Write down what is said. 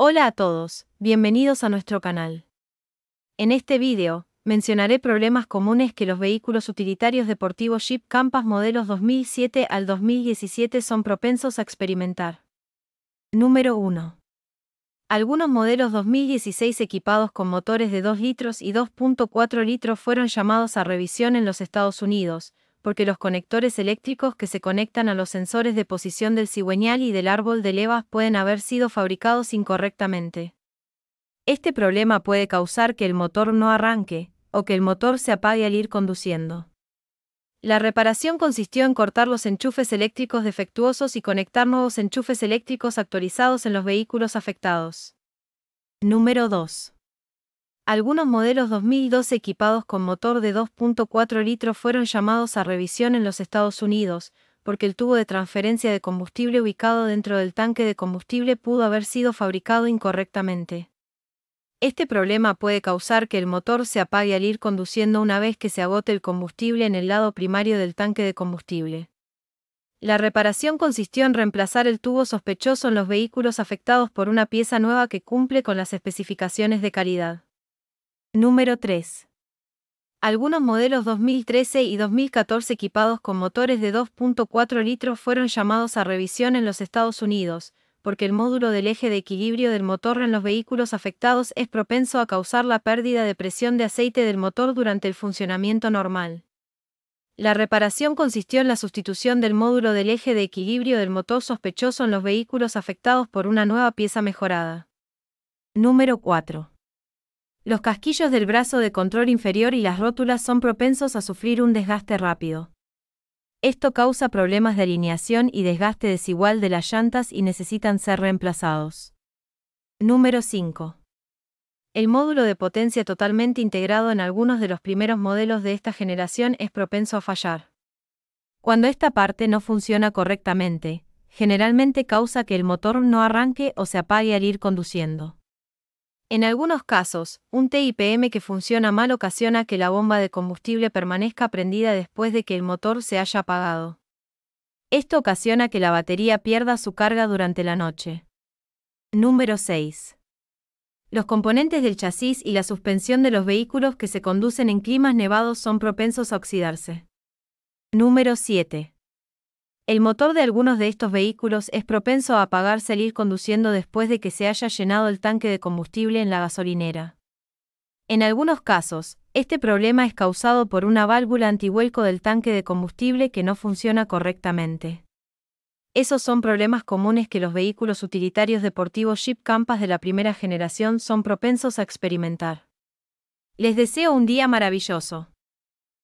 Hola a todos, bienvenidos a nuestro canal. En este vídeo, mencionaré problemas comunes que los vehículos utilitarios deportivos Jeep Campas modelos 2007 al 2017 son propensos a experimentar. Número 1. Algunos modelos 2016 equipados con motores de 2 litros y 2.4 litros fueron llamados a revisión en los Estados Unidos, porque los conectores eléctricos que se conectan a los sensores de posición del cigüeñal y del árbol de levas pueden haber sido fabricados incorrectamente. Este problema puede causar que el motor no arranque, o que el motor se apague al ir conduciendo. La reparación consistió en cortar los enchufes eléctricos defectuosos y conectar nuevos enchufes eléctricos actualizados en los vehículos afectados. Número 2. Algunos modelos 2012 equipados con motor de 2.4 litros fueron llamados a revisión en los Estados Unidos, porque el tubo de transferencia de combustible ubicado dentro del tanque de combustible pudo haber sido fabricado incorrectamente. Este problema puede causar que el motor se apague al ir conduciendo una vez que se agote el combustible en el lado primario del tanque de combustible. La reparación consistió en reemplazar el tubo sospechoso en los vehículos afectados por una pieza nueva que cumple con las especificaciones de calidad. Número 3. Algunos modelos 2013 y 2014 equipados con motores de 2.4 litros fueron llamados a revisión en los Estados Unidos, porque el módulo del eje de equilibrio del motor en los vehículos afectados es propenso a causar la pérdida de presión de aceite del motor durante el funcionamiento normal. La reparación consistió en la sustitución del módulo del eje de equilibrio del motor sospechoso en los vehículos afectados por una nueva pieza mejorada. Número 4. Los casquillos del brazo de control inferior y las rótulas son propensos a sufrir un desgaste rápido. Esto causa problemas de alineación y desgaste desigual de las llantas y necesitan ser reemplazados. Número 5. El módulo de potencia totalmente integrado en algunos de los primeros modelos de esta generación es propenso a fallar. Cuando esta parte no funciona correctamente, generalmente causa que el motor no arranque o se apague al ir conduciendo. En algunos casos, un TIPM que funciona mal ocasiona que la bomba de combustible permanezca prendida después de que el motor se haya apagado. Esto ocasiona que la batería pierda su carga durante la noche. Número 6. Los componentes del chasis y la suspensión de los vehículos que se conducen en climas nevados son propensos a oxidarse. Número 7. El motor de algunos de estos vehículos es propenso a apagarse al ir conduciendo después de que se haya llenado el tanque de combustible en la gasolinera. En algunos casos, este problema es causado por una válvula antihuelco del tanque de combustible que no funciona correctamente. Esos son problemas comunes que los vehículos utilitarios deportivos Jeep Campas de la primera generación son propensos a experimentar. Les deseo un día maravilloso.